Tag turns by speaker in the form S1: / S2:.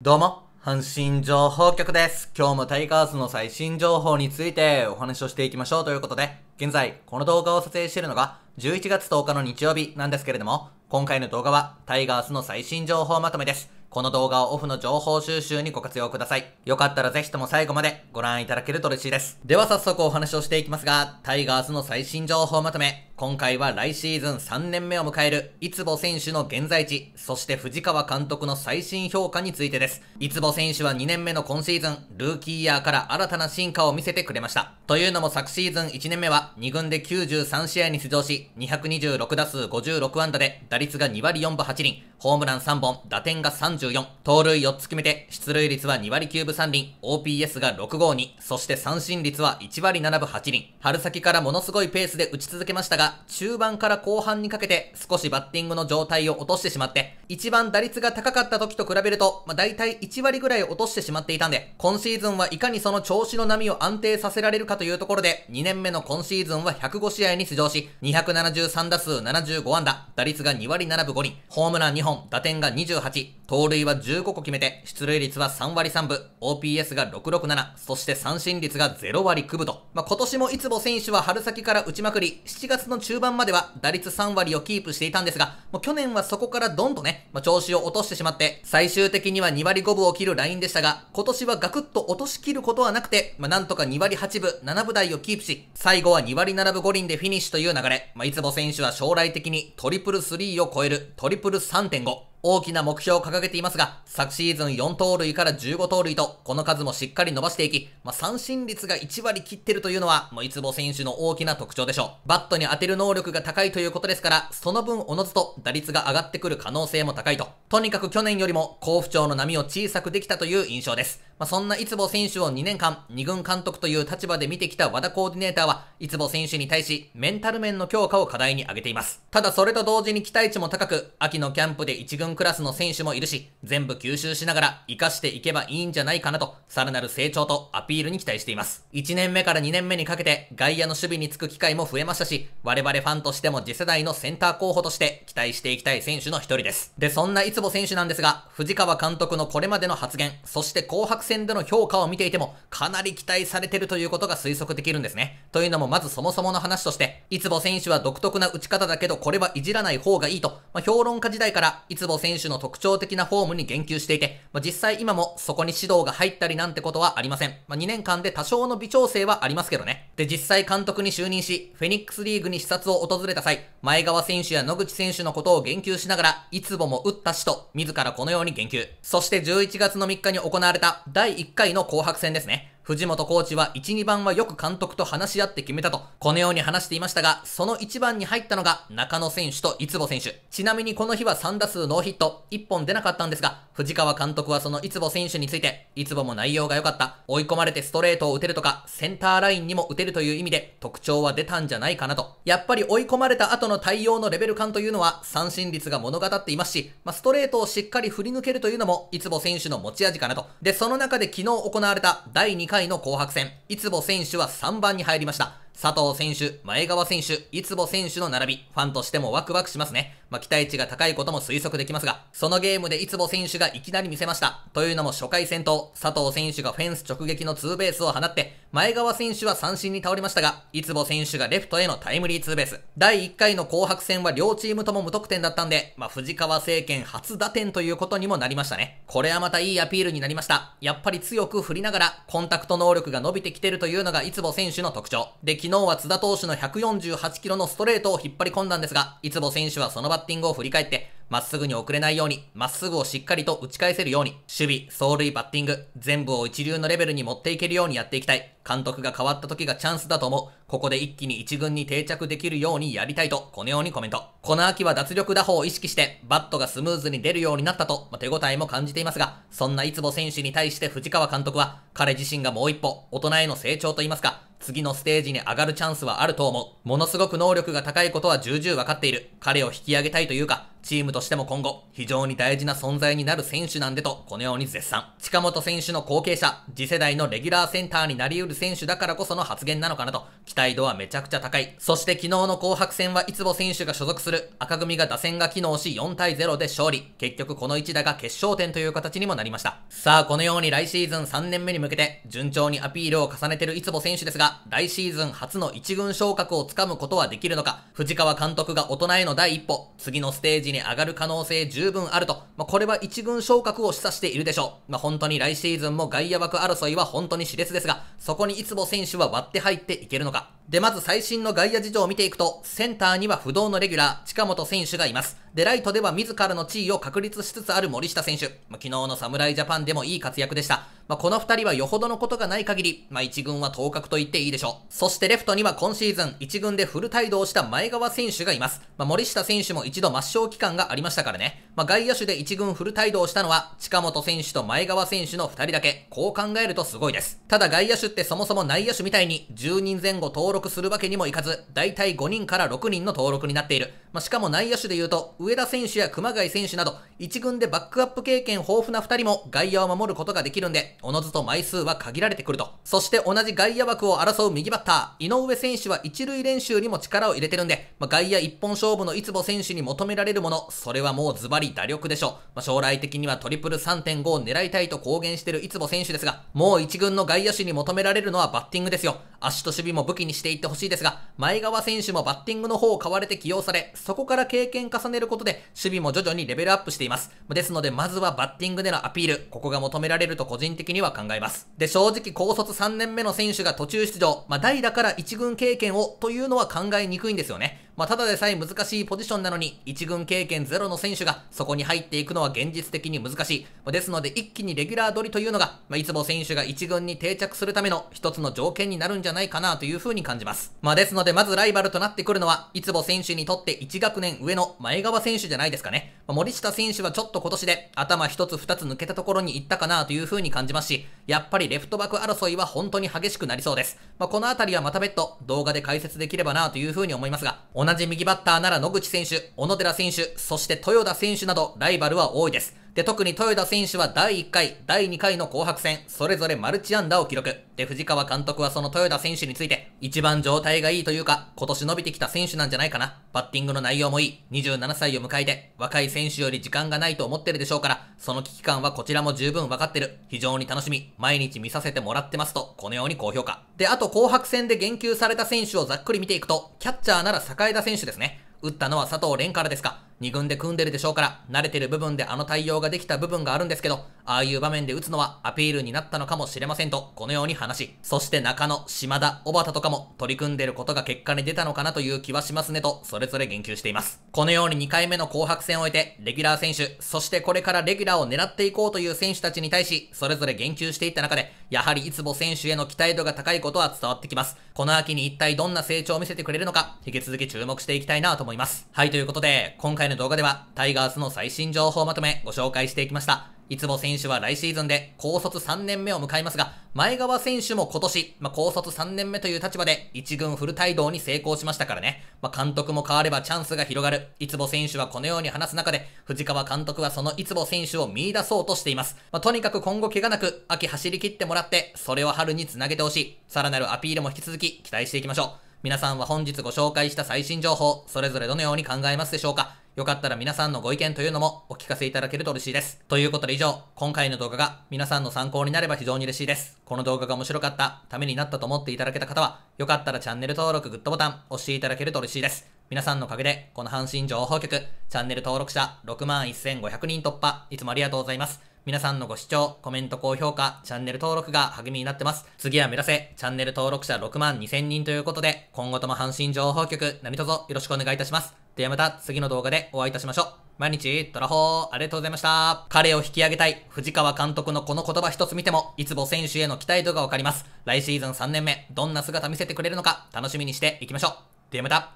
S1: どうも、阪神情報局です。今日もタイガースの最新情報についてお話をしていきましょうということで、現在、この動画を撮影しているのが11月10日の日曜日なんですけれども、今回の動画はタイガースの最新情報まとめです。この動画をオフの情報収集にご活用ください。よかったらぜひとも最後までご覧いただけると嬉しいです。では早速お話をしていきますが、タイガースの最新情報まとめ、今回は来シーズン3年目を迎える、いつぼ選手の現在地、そして藤川監督の最新評価についてです。いつぼ選手は2年目の今シーズン、ルーキーイヤーから新たな進化を見せてくれました。というのも昨シーズン1年目は2軍で93試合に出場し、226打数56安打で、打率が2割4分8厘、ホームラン3本、打点が34、盗塁4つ決めて、出塁率は2割9分3厘、OPS が652、そして三振率は1割7分8厘。春先からものすごいペースで打ち続けましたが、中盤から後半にかけて少しバッティングの状態を落としてしまって、一番打率が高かった時と比べると、まあ、大体1割ぐらい落としてしまっていたんで、今シーズンはいかにその調子の波を安定させられるかというところで、2年目の今シーズンは105試合に出場し、273打数75安打、打率が2割7分5厘、ホームラン2本、打点が28、盗塁は15個決めて、出塁率は3割3分、OPS が667、そして三振率が0割9分と、まあ、今年もいつも選手は春先から打ちまくり、7月の中盤までは打率3割をキープしていたんですが、もう去年はそこからどんとね、まあ、調子を落としてしまって、最終的には2割5分を切るラインでしたが、今年はガクッと落としきることはなくて、まあ、なんとか2割8分、7分台をキープし、最後は2割7分5厘でフィニッシュという流れ、まあ、いつも選手は将来的にトリプル3を超えるトリプル3.5、大きな目標を掲げていますが、昨シーズン4盗塁から15盗塁と、この数もしっかり伸ばしていき、まあ、三振率が1割切ってるというのは、もういつも選手の大きな特徴でしょう。バットに当てる能力が高いということですから、その分おのずと打率が上がってくる可能性も高いと。とにかく去年よりも、甲府調の波を小さくできたという印象です。まあ、そんないつも選手を2年間、2軍監督という立場で見てきた和田コーディネーターは、いつも選手に対し、メンタル面の強化を課題に挙げています。ただそれと同時に期待値も高く、秋のキャンプで1軍4クラスの選手もいるし、全部吸収しながら活かしていけばいいんじゃないかなと、さらなる成長とアピールに期待しています。1年目から2年目にかけて外野の守備につく機会も増えましたし、我々ファンとしても次世代のセンター候補として期待していきたい選手の一人です。で、そんないつぼ選手なんですが、藤川監督のこれまでの発言、そして紅白戦での評価を見ていても、かなり期待されてるということが推測できるんですね。というのもまずそもそもの話として、いつぼ選手は独特な打ち方だけどこれはいじらない方がいいと、まあ、評論家時代からいつぼ選手の特徴的なフォームに言及していて、まあ、実際今もそこに指導が入ったりなんてことはありません。まあ、2年間で多少の微調整はありますけどね。で、実際監督に就任し、フェニックスリーグに視察を訪れた際、前川選手や野口選手のことを言及しながら、いつもも打ったしと、自らこのように言及。そして11月の3日に行われた第1回の紅白戦ですね。藤本コーチは1、2番はよく監督と話し合って決めたと、このように話していましたが、その1番に入ったのが中野選手といつぼ選手。ちなみにこの日は3打数ノーヒット、1本出なかったんですが、藤川監督はそのいつぼ選手について、いつもも内容が良かった、追い込まれてストレートを打てるとか、センターラインにも打てるという意味で特徴は出たんじゃないかなと。やっぱり追い込まれた後の対応のレベル感というのは三振率が物語っていますし、まあ、ストレートをしっかり振り抜けるというのも、いつぼ選手の持ち味かなと。で、その中で昨日行われた第2回回の紅白戦、いつぼ選手は3番に入りました。佐藤選手、前川選手、いつぼ選手の並び、ファンとしてもワクワクしますね。まあ、期待値が高いことも推測できますが、そのゲームでいつぼ選手がいきなり見せました。というのも初回戦闘、佐藤選手がフェンス直撃のツーベースを放って、前川選手は三振に倒れましたが、いつぼ選手がレフトへのタイムリーツーベース。第1回の紅白戦は両チームとも無得点だったんで、まあ、藤川政権初打点ということにもなりましたね。これはまたいいアピールになりました。やっぱり強く振りながら、コンタクト能力が伸びてきてるというのがいつぼ選手の特徴。で、昨日は津田投手の148キロのストレートを引っ張り込んだんですが、いつぼ選手はその場ッティングを振り返って、まっすぐに遅れないように、まっすぐをしっかりと打ち返せるように、守備、走塁、バッティング、全部を一流のレベルに持っていけるようにやっていきたい。監督が変わった時がチャンスだと思う。ここで一気に一軍に定着できるようにやりたいと、このようにコメント。この秋は脱力打法を意識して、バットがスムーズに出るようになったと、ま手応えも感じていますが、そんないつも選手に対して藤川監督は、彼自身がもう一歩、大人への成長といいますか、次のステージに上がるチャンスはあると思う。ものすごく能力が高いことは重々わかっている。彼を引き上げたいというか、チームとしても今後、非常に大事な存在になる選手なんでと、このように絶賛。近本選手の後継者、次世代のレギュラーセンターになり得る選手だからこその発言なのかなと、期待度はめちゃくちゃ高い。そして昨日の紅白戦はいつも選手が所属する赤組が打線が機能し4対0で勝利。結局この一打が決勝点という形にもなりました。さあ、このように来シーズン3年目に向けて、順調にアピールを重ねてるいつも選手ですが、が来シーズン初の一軍昇格をつかむことはできるのか、藤川監督が大人への第一歩、次のステージに上がる可能性十分あると、まあ、これは一軍昇格を示唆しているでしょう。まあ、本当に来シーズンも外野枠争いは本当に熾烈ですが、そこにいつも選手は割って入っていけるのか。で、まず最新の外野事情を見ていくと、センターには不動のレギュラー、近本選手がいます。で、ライトでは自らの地位を確立しつつある森下選手。まあ、昨日の侍ジャパンでもいい活躍でした。まあ、この二人はよほどのことがない限り、まあ、一軍は当格と言っていいでしょう。そしてレフトには今シーズン一軍でフル帯同した前川選手がいます。まあ、森下選手も一度抹消期間がありましたからね。まあ、外野手で一軍フル帯同したのは、近本選手と前川選手の二人だけ。こう考えるとすごいです。ただ外野手ってそもそも内野手みたいに10人前後登録録するわけにもいかず、大体5人から6人の登録になっている。まあ、しかも内野手で言うと、上田選手や熊谷選手など、1軍でバックアップ経験豊富な2人も外野を守ることができるんで、おのずと枚数は限られてくると。そして同じ外野枠を争う右バッター、井上選手は1塁練習にも力を入れてるんで、まあ、外野一本勝負のいつも選手に求められるもの、それはもうズバリ打力でしょう。まあ、将来的にはトリプル3.5を狙いたいと公言してるいつも選手ですが、もう1軍の外野手に求められるのはバッティングですよ。足と守備も武器にしていってほしいですが、前川選手もバッティングの方を買われて起用され、そこから経験重ねることで、守備も徐々にレベルアップしています。ですので、まずはバッティングでのアピール、ここが求められると個人的には考えます。で、正直、高卒3年目の選手が途中出場、まあ、代打から1軍経験をというのは考えにくいんですよね。まあ、ただでさえ難しいポジションなのに、一軍経験ゼロの選手がそこに入っていくのは現実的に難しい。ですので、一気にレギュラー取りというのが、まあ、いつも選手が一軍に定着するための一つの条件になるんじゃないかなというふうに感じます。まあ、ですので、まずライバルとなってくるのは、いつも選手にとって1学年上の前川選手じゃないですかね。まあ、森下選手はちょっと今年で頭一つ二つ抜けたところに行ったかなというふうに感じますし、やっぱりレフトバック争いは本当に激しくなりそうです。まあ、このあたりはまた別途動画で解説できればなというふうに思いますが、同同じ右バッターなら野口選手、小野寺選手、そして豊田選手などライバルは多いです。で、特に豊田選手は第1回、第2回の紅白戦、それぞれマルチ安打を記録。で、藤川監督はその豊田選手について、一番状態がいいというか、今年伸びてきた選手なんじゃないかな。バッティングの内容もいい。27歳を迎えて、若い選手より時間がないと思ってるでしょうから、その危機感はこちらも十分わかってる。非常に楽しみ。毎日見させてもらってますと、このように高評価。で、あと紅白戦で言及された選手をざっくり見ていくと、キャッチャーなら栄田選手ですね。打ったのは佐藤蓮からですか。2軍で組んでるでしょうから、慣れてる部分であの対応ができた部分があるんですけど、ああいう場面で打つのはアピールになったのかもしれませんと、このように話し、そして中野、島田、小畑とかも取り組んでることが結果に出たのかなという気はしますねと、それぞれ言及しています。このように2回目の紅白戦を終えて、レギュラー選手、そしてこれからレギュラーを狙っていこうという選手たちに対し、それぞれ言及していった中で、やはりいつも選手への期待度が高いことは伝わってきます。この秋に一体どんな成長を見せてくれるのか、引き続き注目していきたいなと思います。はい、ということで、今回回の動画では、タイガースの最新情報まとめご紹介していきました。いつも選手は来シーズンで高卒3年目を迎えますが、前川選手も今年、まあ、高卒3年目という立場で1軍フル帯同に成功しましたからね。まあ、監督も変わればチャンスが広がる。いつも選手はこのように話す中で、藤川監督はそのいつも選手を見出そうとしています。まあ、とにかく今後怪我なく、秋走り切ってもらって、それを春につなげてほしい。さらなるアピールも引き続き期待していきましょう。皆さんは本日ご紹介した最新情報、それぞれどのように考えますでしょうかよかったら皆さんのご意見というのもお聞かせいただけると嬉しいです。ということで以上、今回の動画が皆さんの参考になれば非常に嬉しいです。この動画が面白かった、ためになったと思っていただけた方は、よかったらチャンネル登録、グッドボタン押していただけると嬉しいです。皆さんのおかげで、この阪神情報局、チャンネル登録者6万1500人突破、いつもありがとうございます。皆さんのご視聴、コメント、高評価、チャンネル登録が励みになってます。次は目指せ、チャンネル登録者6万2000人ということで、今後とも阪神情報局、何卒よろしくお願いいたします。ではまた次の動画でお会いいたしましょう。毎日、トラホー、ありがとうございました。彼を引き上げたい、藤川監督のこの言葉一つ見ても、いつも選手への期待度がわかります。来シーズン3年目、どんな姿見せてくれるのか、楽しみにしていきましょう。ではまた。